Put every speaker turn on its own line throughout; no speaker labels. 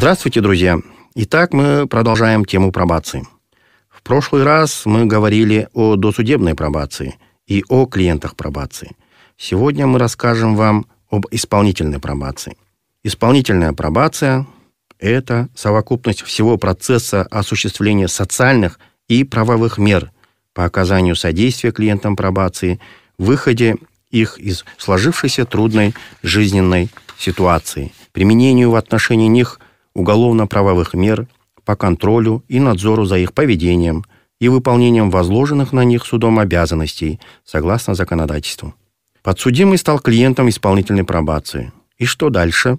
Здравствуйте, друзья! Итак, мы продолжаем тему пробации. В прошлый раз мы говорили о досудебной пробации и о клиентах пробации. Сегодня мы расскажем вам об исполнительной пробации. Исполнительная пробация – это совокупность всего процесса осуществления социальных и правовых мер по оказанию содействия клиентам пробации, выходе их из сложившейся трудной жизненной ситуации, применению в отношении них – уголовно-правовых мер по контролю и надзору за их поведением и выполнением возложенных на них судом обязанностей согласно законодательству. Подсудимый стал клиентом исполнительной пробации. И что дальше?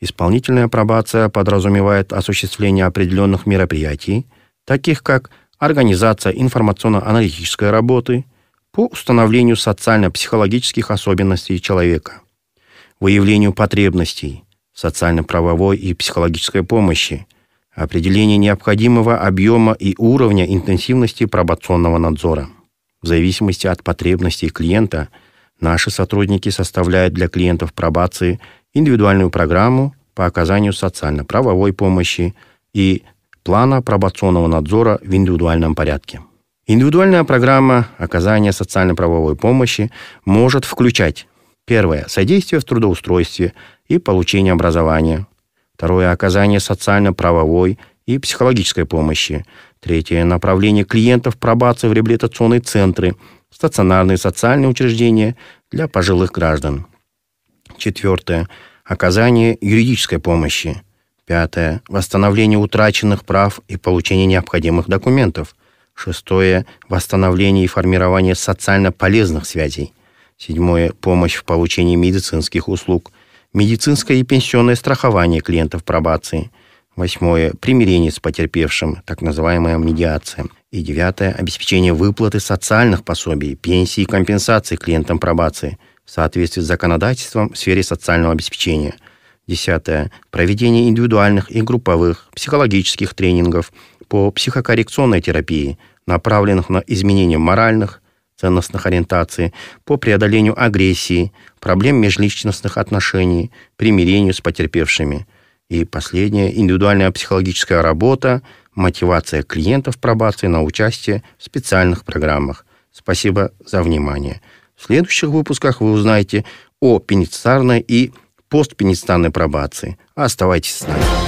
Исполнительная пробация подразумевает осуществление определенных мероприятий, таких как организация информационно-аналитической работы по установлению социально-психологических особенностей человека, выявлению потребностей – социально-правовой и психологической помощи, определение необходимого объема и уровня интенсивности пробационного надзора. В зависимости от потребностей клиента наши сотрудники составляют для клиентов пробации индивидуальную программу по оказанию социально-правовой помощи и плана пробационного надзора в индивидуальном порядке. Индивидуальная программа оказания социально-правовой помощи может включать Первое – содействие в трудоустройстве и получении образования. Второе – оказание социально-правовой и психологической помощи. Третье – направление клиентов пробации в реабилитационные центры, стационарные социальные учреждения для пожилых граждан. Четвертое – оказание юридической помощи. Пятое – восстановление утраченных прав и получение необходимых документов. Шестое – восстановление и формирование социально полезных связей. Седьмое. Помощь в получении медицинских услуг. Медицинское и пенсионное страхование клиентов пробации. Восьмое. Примирение с потерпевшим, так называемая медиация. И девятое. Обеспечение выплаты социальных пособий, пенсий и компенсаций клиентам пробации в соответствии с законодательством в сфере социального обеспечения. Десятое. Проведение индивидуальных и групповых психологических тренингов по психокоррекционной терапии, направленных на изменение моральных, ценностных ориентаций, по преодолению агрессии, проблем межличностных отношений, примирению с потерпевшими. И последнее – индивидуальная психологическая работа, мотивация клиентов пробации на участие в специальных программах. Спасибо за внимание. В следующих выпусках вы узнаете о пенитенциарной и постпенитенциарной пробации. Оставайтесь с нами.